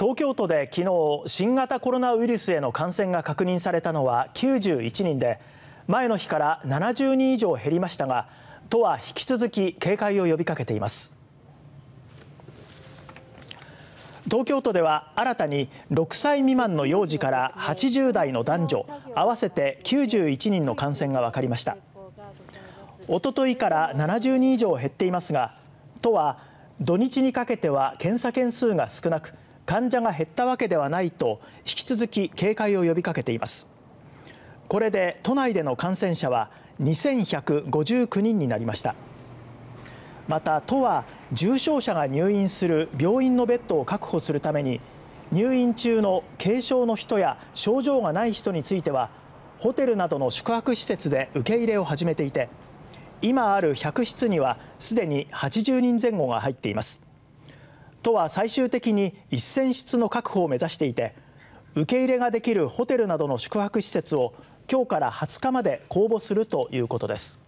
東京都で昨日新型コロナウイルスへの感染が確認されたのは91人で前の日から70人以上減りましたが都は引き続き警戒を呼びかけています東京都では新たに6歳未満の幼児から80代の男女合わせて91人の感染が分かりました一昨日から70人以上減っていますが都は土日にかけては検査件数が少なく患者が減ったわけではないと引き続き警戒を呼びかけていますこれで都内での感染者は2159人になりましたまた都は重症者が入院する病院のベッドを確保するために入院中の軽症の人や症状がない人についてはホテルなどの宿泊施設で受け入れを始めていて今ある100室にはすでに80人前後が入っています都は最終的に1000室の確保を目指していて受け入れができるホテルなどの宿泊施設を今日から20日まで公募するということです。